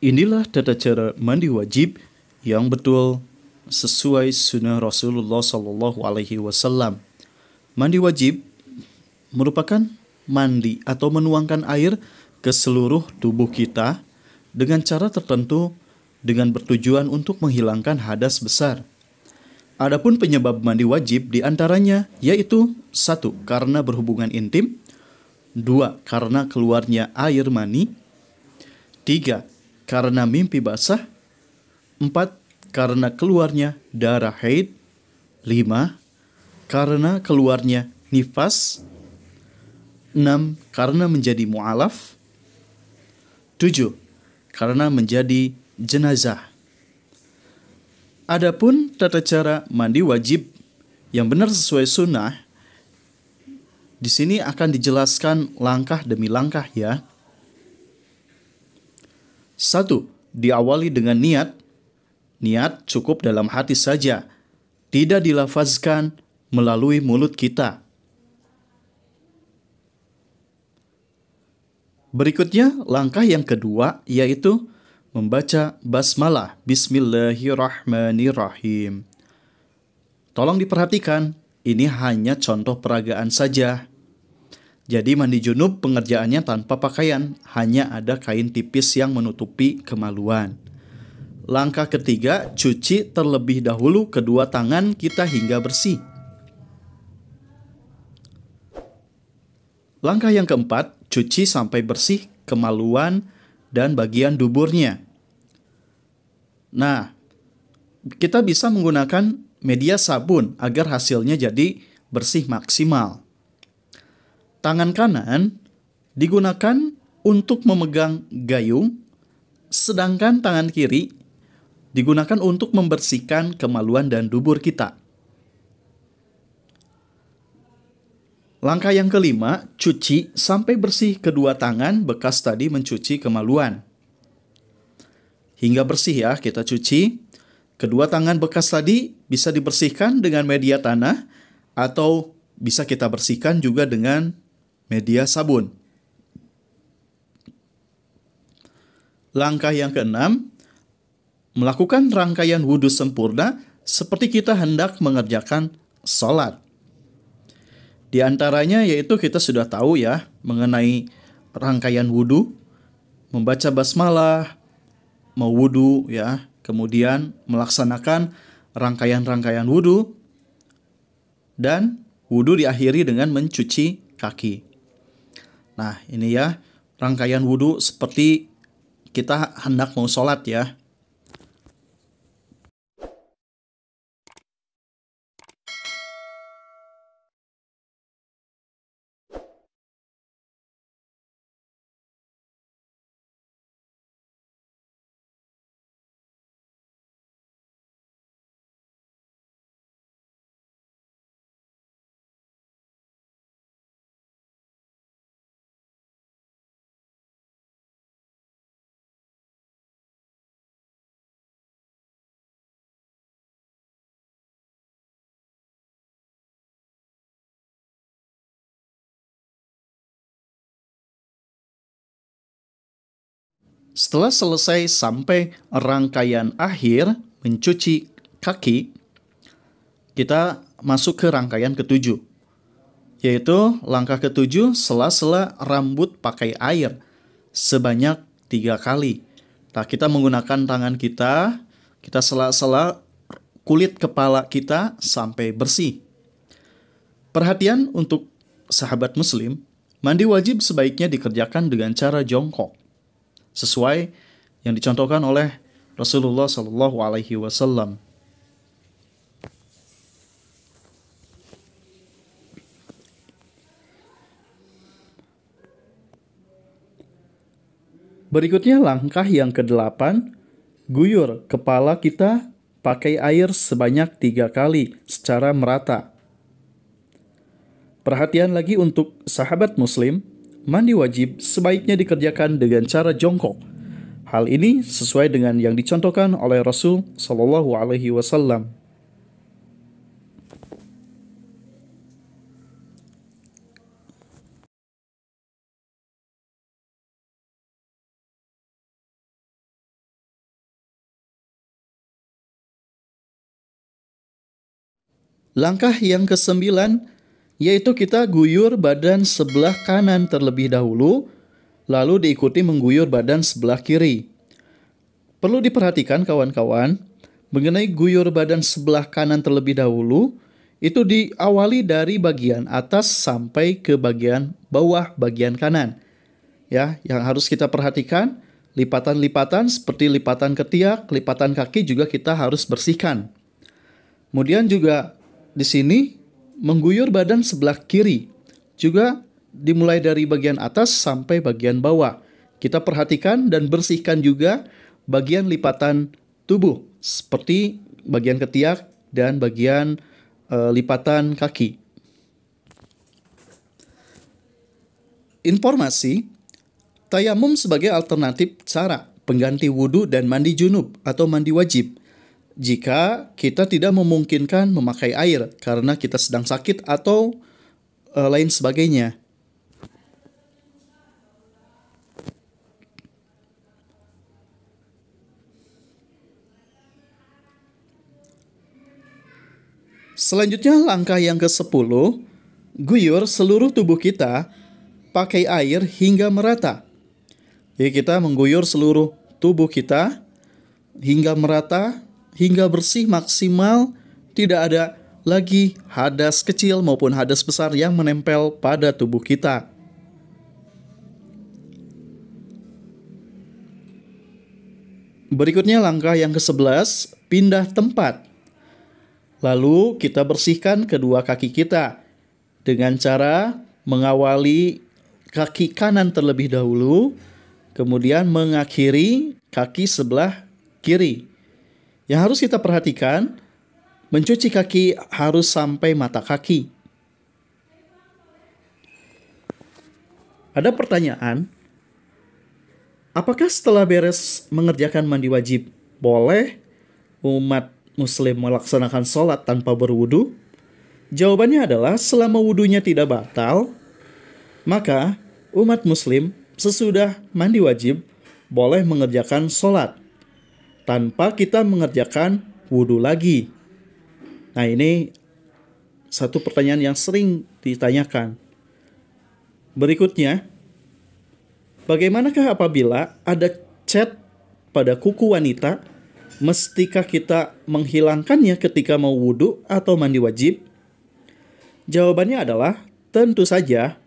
Inilah tata cara mandi wajib yang betul sesuai sunnah Rasulullah Shallallahu Alaihi Wasallam. Mandi wajib merupakan mandi atau menuangkan air ke seluruh tubuh kita dengan cara tertentu dengan bertujuan untuk menghilangkan hadas besar. Adapun penyebab mandi wajib diantaranya yaitu satu karena berhubungan intim, dua karena keluarnya air mani, tiga karena mimpi basah. Empat, karena keluarnya darah haid. Lima, karena keluarnya nifas. Enam, karena menjadi mu'alaf. Tujuh, karena menjadi jenazah. Adapun tata cara mandi wajib yang benar sesuai sunnah, di sini akan dijelaskan langkah demi langkah ya. Satu, diawali dengan niat. Niat cukup dalam hati saja, tidak dilafazkan melalui mulut kita. Berikutnya, langkah yang kedua yaitu membaca basmalah Bismillahirrahmanirrahim. Tolong diperhatikan, ini hanya contoh peragaan saja. Jadi mandi junub pengerjaannya tanpa pakaian, hanya ada kain tipis yang menutupi kemaluan. Langkah ketiga, cuci terlebih dahulu kedua tangan kita hingga bersih. Langkah yang keempat, cuci sampai bersih kemaluan dan bagian duburnya. Nah, kita bisa menggunakan media sabun agar hasilnya jadi bersih maksimal. Tangan kanan digunakan untuk memegang gayung, sedangkan tangan kiri digunakan untuk membersihkan kemaluan dan dubur kita. Langkah yang kelima, cuci sampai bersih kedua tangan bekas tadi mencuci kemaluan. Hingga bersih ya, kita cuci. Kedua tangan bekas tadi bisa dibersihkan dengan media tanah atau bisa kita bersihkan juga dengan media sabun. Langkah yang keenam, melakukan rangkaian wudhu sempurna seperti kita hendak mengerjakan sholat. Di antaranya yaitu kita sudah tahu ya mengenai rangkaian wudhu, membaca basmalah, mewudhu ya, kemudian melaksanakan rangkaian-rangkaian wudhu, dan wudhu diakhiri dengan mencuci kaki. Nah ini ya rangkaian wudhu seperti kita hendak mau sholat ya. Setelah selesai sampai rangkaian akhir mencuci kaki, kita masuk ke rangkaian ketujuh, yaitu langkah ketujuh sela-sela rambut pakai air sebanyak tiga kali. Nah, kita menggunakan tangan kita, kita sela-sela kulit kepala kita sampai bersih. Perhatian untuk sahabat muslim, mandi wajib sebaiknya dikerjakan dengan cara jongkok sesuai yang dicontohkan oleh Rasulullah Shallallahu Alaihi Wasallam. Berikutnya langkah yang ke-8, guyur kepala kita pakai air sebanyak tiga kali secara merata. Perhatian lagi untuk sahabat muslim, mandi wajib sebaiknya dikerjakan dengan cara jongkok. Hal ini sesuai dengan yang dicontohkan oleh Rasul Shallallahu Alaihi Wasallam. Langkah yang kesembilan, yaitu kita guyur badan sebelah kanan terlebih dahulu, lalu diikuti mengguyur badan sebelah kiri. Perlu diperhatikan kawan-kawan, mengenai guyur badan sebelah kanan terlebih dahulu, itu diawali dari bagian atas sampai ke bagian bawah bagian kanan. Ya, yang harus kita perhatikan, lipatan-lipatan seperti lipatan ketiak, lipatan kaki juga kita harus bersihkan. Kemudian juga di sini mengguyur badan sebelah kiri, juga dimulai dari bagian atas sampai bagian bawah. Kita perhatikan dan bersihkan juga bagian lipatan tubuh, seperti bagian ketiak dan bagian e, lipatan kaki. Informasi, tayamum sebagai alternatif cara pengganti wudhu dan mandi junub atau mandi wajib – jika kita tidak memungkinkan memakai air karena kita sedang sakit atau uh, lain sebagainya. Selanjutnya langkah yang ke-10, guyur seluruh tubuh kita pakai air hingga merata. Jadi kita mengguyur seluruh tubuh kita hingga merata hingga bersih maksimal, tidak ada lagi hadas kecil maupun hadas besar yang menempel pada tubuh kita. Berikutnya langkah yang ke-11, pindah tempat. Lalu kita bersihkan kedua kaki kita dengan cara mengawali kaki kanan terlebih dahulu, kemudian mengakhiri kaki sebelah kiri. Yang harus kita perhatikan, mencuci kaki harus sampai mata kaki. Ada pertanyaan, apakah setelah beres mengerjakan mandi wajib, boleh umat muslim melaksanakan sholat tanpa berwudu? Jawabannya adalah selama wudhunya tidak batal, maka umat muslim sesudah mandi wajib boleh mengerjakan sholat tanpa kita mengerjakan wudhu lagi. Nah ini satu pertanyaan yang sering ditanyakan. Berikutnya, bagaimanakah apabila ada cat pada kuku wanita? Mestikah kita menghilangkannya ketika mau wudhu atau mandi wajib? Jawabannya adalah tentu saja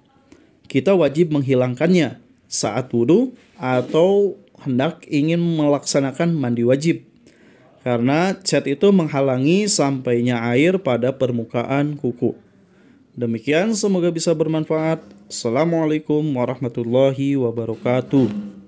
kita wajib menghilangkannya saat wudhu atau hendak ingin melaksanakan mandi wajib karena cat itu menghalangi sampainya air pada permukaan kuku. Demikian semoga bisa bermanfaat. Assalamualaikum warahmatullahi wabarakatuh.